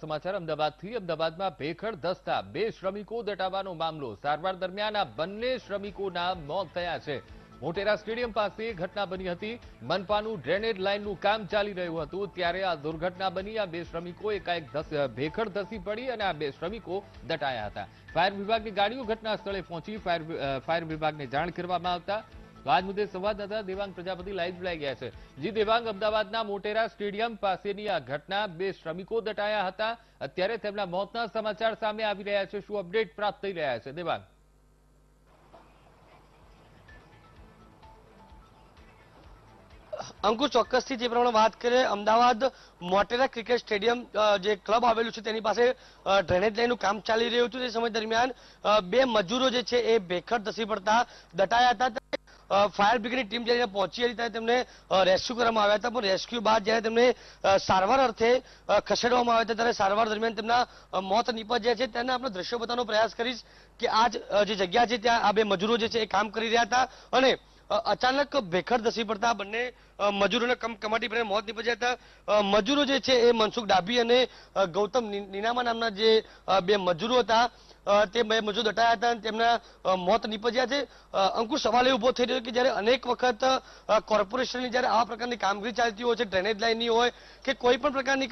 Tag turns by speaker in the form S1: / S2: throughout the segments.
S1: સમાચાર અમદાવાદથી અમદાવાદમાં ભેખડ ધસતા બે શ્રમિકો દટાવવાનો મામલો સારવાર દરમિયાન આ બંને શ્રમિકોના મોત થયા છે મોટેરા સ્ટેડિયમ પાસે ઘટના બની હતી મનપાનું ડ્રેનેજ લાઇનનું કામ ચાલી રહ્યું હતું ત્યારે આ દુર્ઘટના બની આ બે શ્રમિકો એકાએક ભેખડ ધસી પડી અને આ બે શ્રમિકો દટાયા હતા ફાયર વિભાગની ગાડીઓ ઘટના સ્થળે પહોંચી ફાયર ફાયર વિભાગને જાણ કરવામાં આવતા તો આજ મુદ્દે સંવાદદાતા દેવાંગ પ્રજાપતિ લાઈવ જોડાઈ ગયા છે જી દેવાંગ અમદાવાદના મોટેરા સ્ટેડિયમ પાસેની આ ઘટના બે શ્રમિકો દટાયા હતા અત્યારે તેમના મોતના સમાચાર સામે આવી રહ્યા છે શું અપડેટ પ્રાપ્ત થઈ રહ્યા છે દેવાંગ
S2: અંકુશ ચોક્કસથી જે પ્રમાણે વાત કરીએ અમદાવાદ મોટેરા ક્રિકેટ સ્ટેડિયમ જે ક્લબ આવેલું છે તેની પાસે ડ્રેનેજ લાઇનનું કામ ચાલી રહ્યું હતું તે સમય દરમિયાન બે મજૂરો જે છે એ ભેખર ધસી પડતા દટાયા હતા ફાયર બ્રિગેડની ટીમ જ્યારે પહોંચી હતી ત્યારે તેમને રેસ્ક્યુ કરવામાં આવ્યા હતા પણ રેસ્ક્યુ બાદ જ્યારે તેમને સારવાર અર્થે ખસેડવામાં આવ્યા હતા ત્યારે સારવાર દરમિયાન તેમના મોત નીપજ્યા છે તેના આપણે દ્રશ્યો બતાવવાનો પ્રયાસ કરીશ કે આ જે જગ્યા છે ત્યાં આ બે મજૂરો જે છે એ કામ કરી રહ્યા હતા અને અચાનક ભેખર ધસી પડતા બંને મજૂરોને કમ કમાટી ભરીને મોત નીપજ્યા હતા મજૂરો જે છે એ મનસુખ ડાભી અને ગૌતમ નિનામા નામના જે બે મજૂરો હતા તે બે મજૂર દટાયા હતા અને તેમના મોત નીપજ્યા છે અંકુશ સવાલ એ ઉભો થઈ રહ્યો કે જ્યારે અનેક વખત કોર્પોરેશનની જ્યારે આ પ્રકારની કામગીરી ચાલતી હોય છે ડ્રેનેજ લાઇનની હોય કે કોઈ પણ પ્રકારની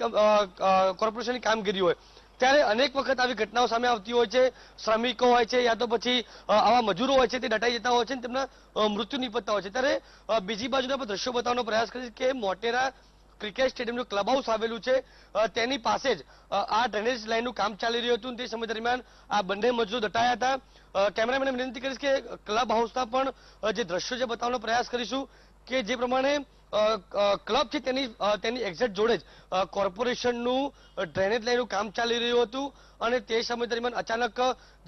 S2: કોર્પોરેશનની કામગીરી હોય ત્યારે અનેક વખત આવી ઘટનાઓ સામે આવતી હોય છે શ્રમિકો હોય છે યા તો પછી આવા મજૂરો હોય છે તે દટાઈ જતા હોય છે અને તેમના મૃત્યુ નિપજતા હોય છે ત્યારે બીજી બાજુના પણ દ્રશ્યો બતાવવાનો પ્રયાસ કરીશ કે મોટેરા ક્રિકેટ સ્ટેડિયમનું ક્લબ હાઉસ આવેલું છે તેની પાસે જ આ ડ્રેનેજ લાઇનનું કામ ચાલી રહ્યું હતું તે સમય દરમિયાન આ બંને મજૂરો દટાયા હતા કેમેરામેન વિનંતી કરીશ કે ક્લબ હાઉસના પણ જે દ્રશ્યો છે બતાવવાનો પ્રયાસ કરીશું કે જે પ્રમાણે ક્લબ છે તેની તેની એક્ઝેક્ટ જોડે જ કોર્પોરેશનનું ડ્રેનેજ લાઈનનું કામ ચાલી રહ્યું હતું અને તે સમય દરમિયાન અચાનક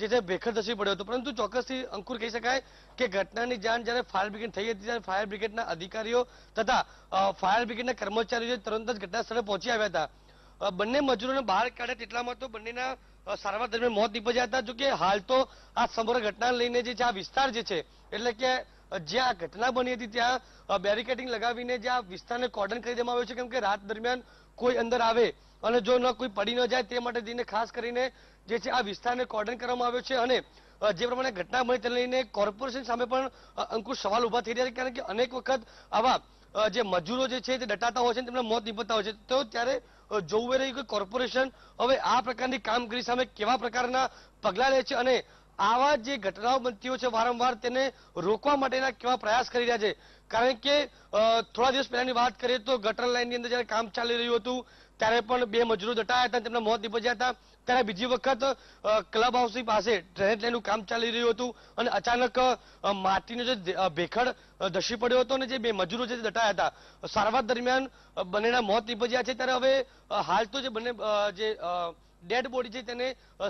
S2: જે છે ભેખર ધસી પડ્યો હતો પરંતુ ચોક્કસથી અંકુર કહી શકાય કે ઘટનાની જાણ જ્યારે ફાયર બ્રિગેડ થઈ હતી ત્યારે ફાયર બ્રિગેડના અધિકારીઓ તથા ફાયર બ્રિગેડના કર્મચારીઓ તરંત જ ઘટના સ્થળે પહોંચી આવ્યા હતા બંને મજૂરોને બહાર કાઢ્યા તેટલામાં તો બંનેના સારવાર દરમિયાન મોત નીપજ્યા હતા જોકે હાલ તો આ સમગ્ર ઘટના લઈને જે છે આ વિસ્તાર જે છે એટલે કે જ્યાં ઘટના બની હતી ત્યાં બેરિકેડિંગ લગાવીને જ્યાં વિસ્તારને કોર્ડન કરી દેવામાં આવ્યો છે કેમકે રાત દરમિયાન કોઈ અંદર આવે અને જો ન કોઈ પડી ન જાય તે માટે જઈને ખાસ કરીને જે છે આ વિસ્તારને કોર્ડન કરવામાં આવ્યો છે અને જે પ્રમાણે ઘટના બની તેને લઈને કોર્પોરેશન સામે પણ અંકુશ સવાલ ઉભા થઈ રહ્યા છે કારણ કે અનેક વખત આવા જે મજૂરો જે છે તે ડટાતા હોય છે તેમના મોત નીપજતા હોય છે તો ત્યારે જોવું એ રહ્યું કે કોર્પોરેશન હવે આ પ્રકારની કામગીરી સામે કેવા પ્રકારના પગલાં લે છે અને આવા જે ઘટનાઓ બનતીઓ છે વારંવાર તેને રોકવા માટેના કેવા પ્રયાસ કરી રહ્યા છે કારણ કે થોડા દિવસ પહેલાની વાત કરીએ તો ગટર લાઇનની અંદર જ્યારે કામ ચાલી રહ્યું હતું ત્યારે પણ બે મજૂરો દટાયા હતા તેમના મોત નિપજ્યા હતા ત્યારે બીજી વખત ક્લબ હાઉસની પાસે ડ્રેનેજ લાઇનનું કામ ચાલી રહ્યું હતું અને અચાનક માટીનો જે ભેખડ ધસી પડ્યો હતો અને જે બે મજૂરો જે દટાયા હતા સારવાર દરમિયાન બંનેના મોત નિપજ્યા છે ત્યારે હવે હાલ તો જે બંને જે ડેડ બોડી છે તેને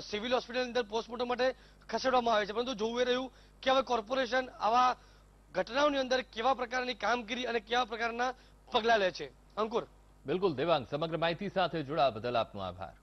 S2: સિવિલ હોસ્પિટલની અંદર પોસ્ટમોર્ટમ માટે ખસેડવામાં આવે છે પરંતુ જોવું એ રહ્યું કે હવે કોર્પોરેશન આવા ઘટનાઓની અંદર કેવા પ્રકારની કામગીરી અને કેવા પ્રકારના પગલાં લે છે અંકુર
S1: બિલકુલ દેવાંગ સમગ્ર માહિતી સાથે જોડાવા બદલ આપનો આભાર